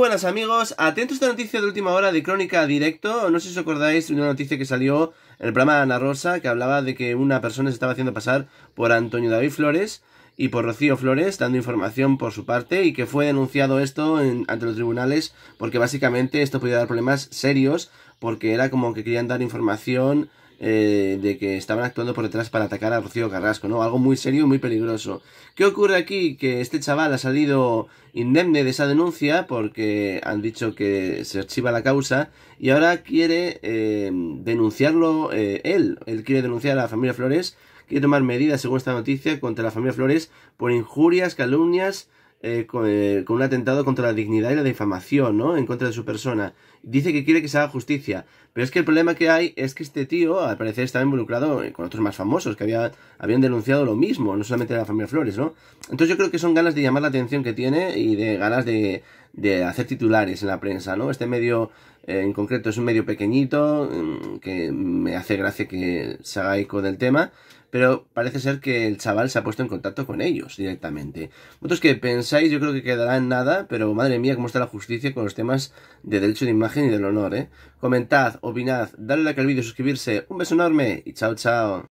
Buenas amigos, atentos a esta noticia de última hora de Crónica Directo. No sé si os acordáis de una noticia que salió en el programa de Ana Rosa que hablaba de que una persona se estaba haciendo pasar por Antonio David Flores y por Rocío Flores dando información por su parte y que fue denunciado esto ante los tribunales porque básicamente esto podía dar problemas serios porque era como que querían dar información eh, de que estaban actuando por detrás para atacar a Rocío Carrasco, ¿no? Algo muy serio y muy peligroso. ¿Qué ocurre aquí? Que este chaval ha salido indemne de esa denuncia porque han dicho que se archiva la causa y ahora quiere eh, denunciarlo eh, él. Él quiere denunciar a la familia Flores, quiere tomar medidas, según esta noticia, contra la familia Flores por injurias, calumnias eh, eh, con, un atentado contra la dignidad y la difamación, ¿no? En contra de su persona. Dice que quiere que se haga justicia. Pero es que el problema que hay es que este tío, al parecer, estaba involucrado con otros más famosos que habían denunciado lo mismo, no solamente la familia Flores, ¿no? Entonces yo creo que son ganas de llamar la atención que tiene y de ganas de, de hacer titulares en la prensa, ¿no? Este medio eh, en concreto es un medio pequeñito mm, que me hace gracia que se haga eco del tema pero parece ser que el chaval se ha puesto en contacto con ellos directamente. Vosotros que pensáis, yo creo que quedará en nada, pero madre mía, cómo está la justicia con los temas de derecho de imagen y del honor, ¿eh? Comentad, opinad, dadle like al vídeo, suscribirse, un beso enorme y chao chao.